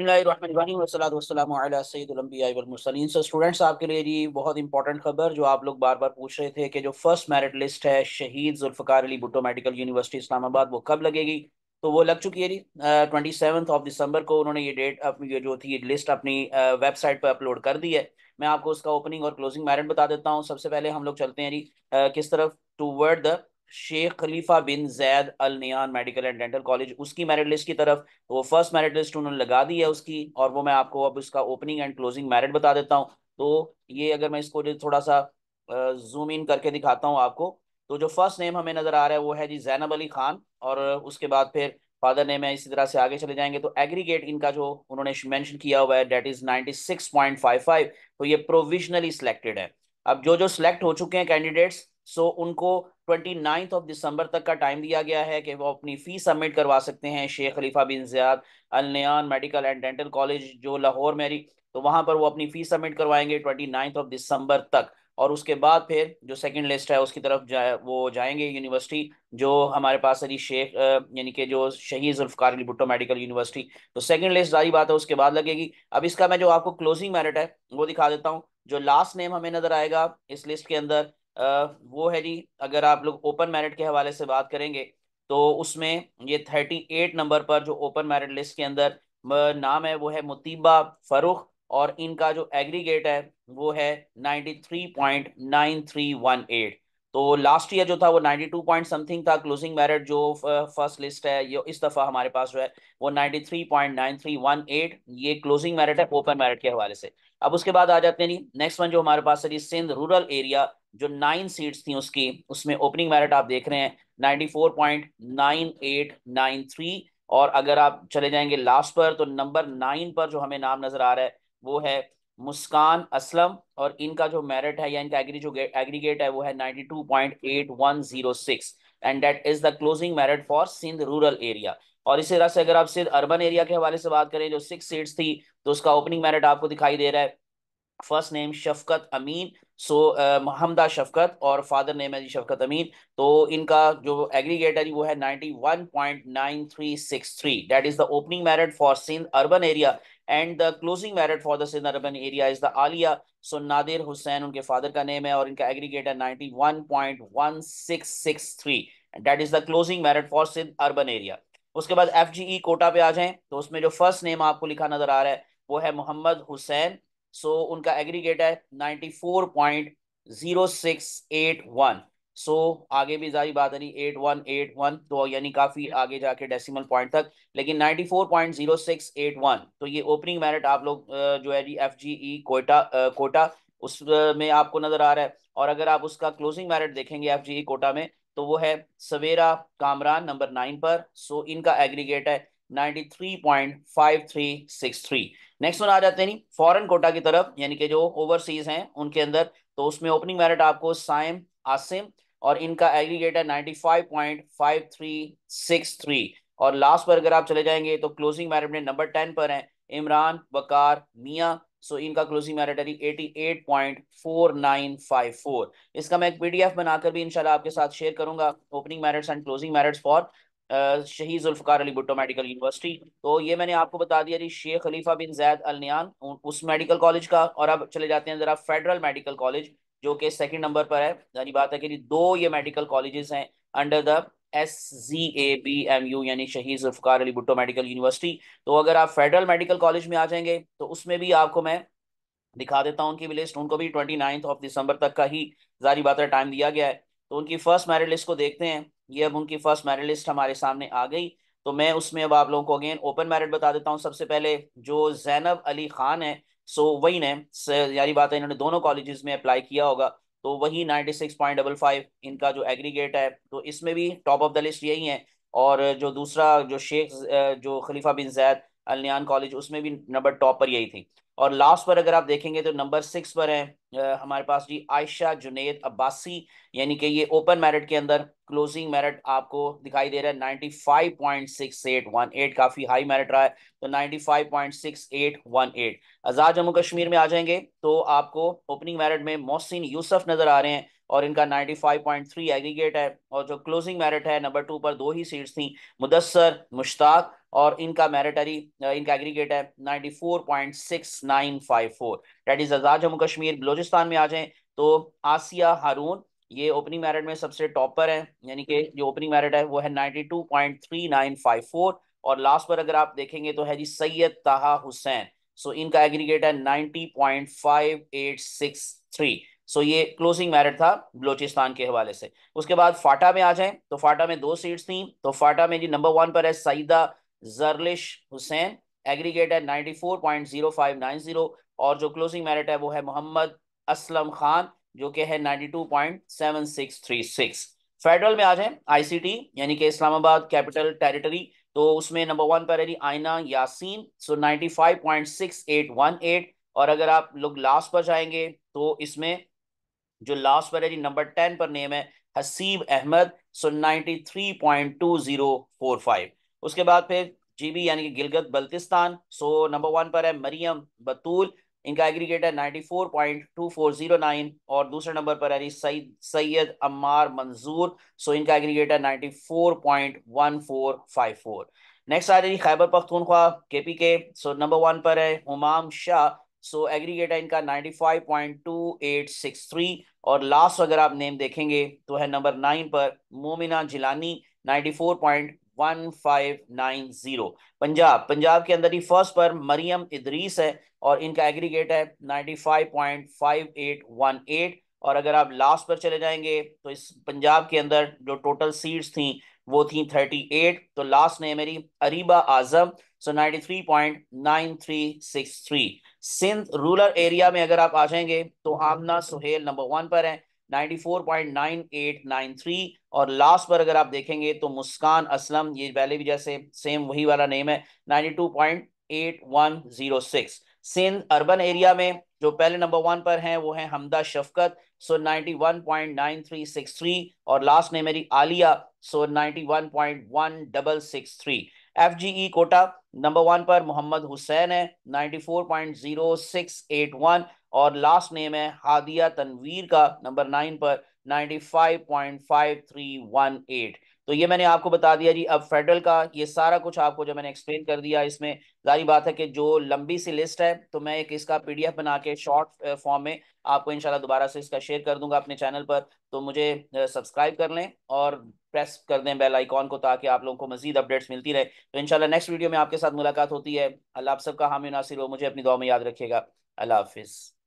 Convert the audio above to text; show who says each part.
Speaker 1: Students आपके लिए जी बहुत इंपॉर्टेंट खबर जो आप लोग बार बार पूछ रहे थे कि जो फर्स्ट मेरिट लिस्ट है शहीद जुल्फकार अली भुट्टो मेडिकल यूनिवर्सिटी इस्लामाबाद वो कब लगेगी तो वो लग चुकी है जी ट्वेंटी सेवन्थ ऑफ दिसंबर को उन्होंने ये डेट अपनी जो थी लिस्ट अपनी वेबसाइट पर अपलोड कर दी है मैं आपको उसका ओपनिंग और क्लोजिंग मैरिट बता देता हूँ सबसे पहले हम लोग चलते हैं जी किस तरफ towards the Sheikh Khalifa bin Zayed Al Nahyan medical and dental college उसकी मेरिट लिस्ट की तरफ तो वो फर्स्ट मेरिट लिस्ट उन्होंने लगा दी है उसकी और वो मैं आपको अब इसका ओपनिंग एंड क्लोजिंग मेरिट बता देता हूँ तो ये अगर मैं इसको थोड़ा सा जूम इन करके दिखाता हूँ आपको तो जो फर्स्ट नेम हमें नज़र आ रहा है वो है जी जैनब अली खान और उसके बाद फिर फादर नेम है इसी तरह से आगे चले जाएंगे तो एग्रीगेट इनका जो उन्होंने मैंशन किया हुआ है डेट इज़ फाइव तो ये प्रोविजनली सिलेक्टेड है अब जो जो सिलेक्ट हो चुके हैं कैंडिडेट्स सो so, उनको ट्वेंटी नाइन्थ ऑफ दिसंबर तक का टाइम दिया गया है कि वो अपनी फ़ी सबमिट करवा सकते हैं Sheikh Khalifa bin Al Nahyan medical and dental college जो लाहौर मेरी तो वहाँ पर वो अपनी फ़ी सबमिट करवाएंगे ट्वेंटी नाइन्थ ऑफ दिसंबर तक और उसके बाद फिर जो सेकंड लिस्ट है उसकी तरफ जाए वो जाएंगे यूनिवर्सिटी जो हमारे पास अली शेख यानी कि जो शहीद जुल्फकार अली भुट्टो मेडिकल यूनिवर्सिटी तो सेकंड लिस्ट जारी बात है उसके बाद लगेगी अब इसका मैं जो आपको क्लोजिंग मेरिट है वो दिखा देता हूँ जो लास्ट नेम हमें नज़र आएगा इस लिस्ट के अंदर वो है जी अगर आप लोग ओपन मेरिट के हवाले से बात करेंगे तो उसमें ये थर्टी एट नंबर पर जो ओपन मेरिट लिस्ट के अंदर नाम है वो है मुतीबा फरुख और इनका जो एग्रीगेट है वो है ninety three point nine three one eight तो लास्ट ईयर जो था वो 92 पॉइंट समथिंग था क्लोजिंग मेरिट जो फर्स्ट uh, लिस्ट है ये इस दफ़ा हमारे पास जो है वो 93.9318 ये क्लोजिंग मेरिट है ओपन मेरिट के हवाले से अब उसके बाद आ जाते हैं नेक्स्ट वन जो हमारे पास है सिंध रूरल एरिया जो नाइन सीट्स थी उसकी उसमें ओपनिंग मेरिट आप देख रहे हैं 94.9893 और अगर आप चले जाएंगे लास्ट पर तो नंबर नाइन पर जो हमें नाम नजर आ रहा है वो है मुस्कान असलम और इनका जो मेरिट है या इनका एग्री जो एग्रीगेट है वो है 92.8106 and that is the closing merit for Sindh rural area और इसी तरह से अगर आप सिर्फ अर्बन एरिया के हवाले से बात करें जो सिक्स सीट्स थी तो उसका ओपनिंग मेरिट आपको दिखाई दे रहा है फर्स्ट नेम शफकत अमीन सो मोहम्मदा शफकत और फादर नेम है जी शफकत अमीन तो इनका जो एग्रीगेट है वो है 91.9363 that is the opening merit for Sindh urban area and the closing merit for the Sindh urban area is the Aliya so Nadir Hussain उनके फादर का नेम है और इनका एग्रीगेट है ninety one point one six six three that is the closing merit for Sindh urban area उसके बाद F G E Kota पे आ जाए तो उसमें जो फर्स्ट नेम आपको लिखा नजर आ रहा है वो है मोहम्मद हुसैन सो उनका एग्रीगेट है ninety four point zero six eight one so so, आगे भी जारी बात है एट वन एट वन तो यानी काफी हम्म। आगे जाके डेसिमल पॉइंट तक लेकिन ninety four point zero six eight one तो ये ओपनिंग मेरिट आप लोग जो है जी F G E quota quota उस में आपको नजर आ रहा है और अगर आप उसका क्लोजिंग मेरिट देखेंगे एफ जी ई कोटा में तो वो है सवेरा कामरान नंबर नाइन पर सो so, इनका एग्रीगेट है three three point five six three next one आ जाते हैं फॉरन कोटा की तरफ यानी कि जो ओवरसीज हैं उनके अंदर तो उसमें ओपनिंग मेरिट आपको साइम आसिम और इनका एग्रीगेट है थ्री और लास्ट पर अगर आप चले जाएंगे तो क्लोजिंग मैरिट में नंबर टेन पर है इमरान बकार मिया सो इनका क्लोजिंग मैरिट है फोर इसका मैं एक पीडीएफ बनाकर भी इनशाला आपके साथ शेयर करूंगा opening merits and closing merits for Shaheed Zulfikar Ali Bhutto medical university तो ये मैंने आपको बता दिया जी शेख खलीफा बिन जैद अल नियान उस मेडिकल कॉलेज का और अब चले जाते हैं ज़रा फेडरल मेडिकल कॉलेज जो कि सेकंड नंबर पर है यानी बात है कि दो ये मेडिकल कॉलेजेस हैं under the S Z A B M U यानी शहीद जुल्फकार अली भुट्टो मेडिकल यूनिवर्सिटी तो अगर आप फेडरल मेडिकल कॉलेज में आ जाएंगे तो उसमें भी आपको मैं दिखा देता हूँ उनकी लिस्ट उनको भी ट्वेंटी नाइन्थ ऑफ दिसंबर तक का ही जारी बात है टाइम दिया गया है तो उनकी फर्स्ट मेरिट लिस्ट को देखते हैं ये अब उनकी फर्स्ट मेरिट लिस्ट हमारे सामने आ गई तो मैं उसमें अब आप लोगों को अगेन ओपन मेरिट बता देता हूँ सबसे पहले जो जैनब अली खान है सो वही ने यारी बात है इन्होंने दोनों कॉलेजेस में अप्लाई किया होगा तो वही ninety six point double five इनका जो एग्रीगेट है तो इसमें भी टॉप ऑफ द लिस्ट यही है और जो दूसरा जो शेख जो खलीफा बिन जैद अलियान कॉलेज उसमें भी नंबर टॉप पर यही थी और लास्ट पर अगर आप देखेंगे तो नंबर सिक्स पर है हमारे पास जी आयशा जुनेद अब्बासी यानी कि ये ओपन मेरिट के अंदर क्लोजिंग मेरिट आपको दिखाई दे रहा है ninety five point six eight one eight काफ़ी हाई मेरिट रहा है तो ninety five point six eight one eight Azad Jammu Kashmir में आ जाएंगे तो आपको ओपनिंग मेरिट में मोहसिन यूसफ नज़र आ रहे हैं और इनका 95.3 एग्रीगेट है और जो क्लोजिंग मेरिट है नंबर टू पर दो ही सीट्स थी मुदस्सर मुश्ताक और इनका मेरिटरी इनका एग्रीगेट है 94.6954 डेट इज आजाद जम्मू कश्मीर बलोचिस्तान में आ जाए तो आसिया हारून ये ओपनिंग मेरिट में सबसे टॉपर है यानी कि जो ओपनिंग मेरिट है वो है 92.3954 और लास्ट पर अगर आप देखेंगे तो है जी सैयद ताहा हुसैन सो इनका एग्रीगेट है 90.5863 सो ये क्लोजिंग मैरिट था बलोचिस्तान के हवाले से उसके बाद फाटा में आ जाएं तो फाटा में दो सीट्स थी तो फाटा में जी नंबर वन पर है सईदा जरलिश हुसैन एग्रीगेट है जीरो और जो क्लोजिंग मैरिट है वो है मोहम्मद असलम खान जो कि है सिक्स फेडरल में आ जाएं आईसीटी यानी कि इस्लामाबाद कैपिटल टेरिटरी तो उसमें नंबर वन पर है Aina Yasin so five point six eight one eight और अगर आप लोग लास्ट पर जाएंगे तो इसमें जो लास्ट पर है जी नंबर टेन पर नेम है Haseeb Ahmed so ninety three point two zero four five उसके बाद फिर जी बी यानी कि Gilgit Baltistan so number one पर है मरियम बतूल इनका एग्रीगेट है ninety four point two four zero nine और दूसरे नंबर पर है सईद सैयद अम्मार मंजूर सो इनका एग्रीगेट है ninety four point one four five four next आ रही खैबर पख्तूनख्वा के पी के सो नंबर वन पर है हुमाम शाह सो एग्रीगेट है इनका ninety five point two eight six three और लास्ट अगर आप नेम देखेंगे तो है नंबर नाइन पर Momina Jilani ninety four point one five nine zero Punjab Punjab के अंदर ही फर्स्ट पर मरियम इदरीस है और इनका एग्रीगेट है ninety five point five eight one eight और अगर आप लास्ट पर चले जाएंगे तो इस पंजाब के अंदर जो टोटल सीट्स थी वो थी थर्टी एट तो लास्ट ने मेरी Areeba Azam so ninety three point nine three six three Sindh rural area में अगर आप आ जाएंगे तो आमना सुहेल नंबर वन पर है 94.9893 और लास्ट पर अगर आप देखेंगे तो मुस्कान असलम ये पहले भी जैसे सेम वही वाला नेम है 92.8106 सिंध अर्बन एरिया में जो पहले नंबर वन पर हैं वो है हमदा शफकत सो 91.9363 और लास्ट नेम मेरी Aliya so 91.1663 F G E quota number one पर मोहम्मद हुसैन है ninety four point zero six eight one और लास्ट नेम है हादिया तनवीर का नंबर नाइन पर 95.5318 तो ये मैंने आपको बता दिया जी अब फेडरल का ये सारा कुछ आपको जो मैंने एक्सप्लेन कर दिया इसमें जारी बात है कि जो लंबी सी लिस्ट है तो मैं एक इसका पीडीएफ बना के शॉर्ट फॉर्म में आपको इंशाल्लाह दोबारा से इसका शेयर कर दूंगा अपने चैनल पर तो मुझे सब्सक्राइब कर लें और प्रेस कर दें बेल आइकॉन को ताकि आप लोगों को मजीद अपडेट्स मिलती रहे तो इंशाल्लाह नेक्स्ट वीडियो में आपके साथ मुलाकात होती है अल्लाह आप सबका हामी नासिर हो मुझे अपनी दुआ में याद रखिएगा अल्लाह हाफिज़